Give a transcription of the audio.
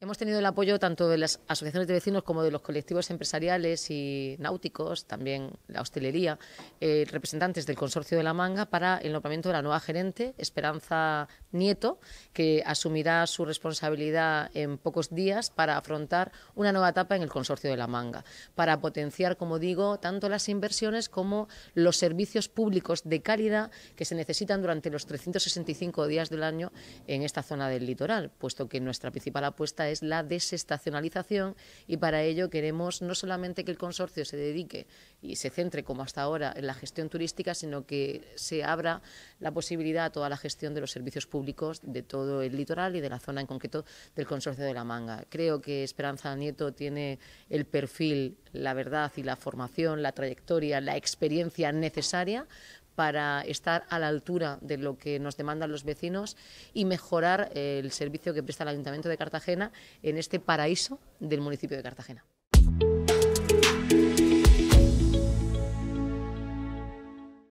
Hemos tenido el apoyo tanto de las asociaciones de vecinos como de los colectivos empresariales y náuticos, también la hostelería, eh, representantes del Consorcio de la Manga para el nombramiento de la nueva gerente, Esperanza Nieto, que asumirá su responsabilidad en pocos días para afrontar una nueva etapa en el Consorcio de la Manga, para potenciar, como digo, tanto las inversiones como los servicios públicos de calidad que se necesitan durante los 365 días del año en esta zona del litoral, puesto que nuestra principal apuesta es la desestacionalización y para ello queremos no solamente que el consorcio se dedique y se centre como hasta ahora en la gestión turística, sino que se abra la posibilidad a toda la gestión de los servicios públicos de todo el litoral y de la zona en concreto del consorcio de la Manga. Creo que Esperanza Nieto tiene el perfil, la verdad y la formación, la trayectoria, la experiencia necesaria para estar a la altura de lo que nos demandan los vecinos y mejorar el servicio que presta el Ayuntamiento de Cartagena en este paraíso del municipio de Cartagena.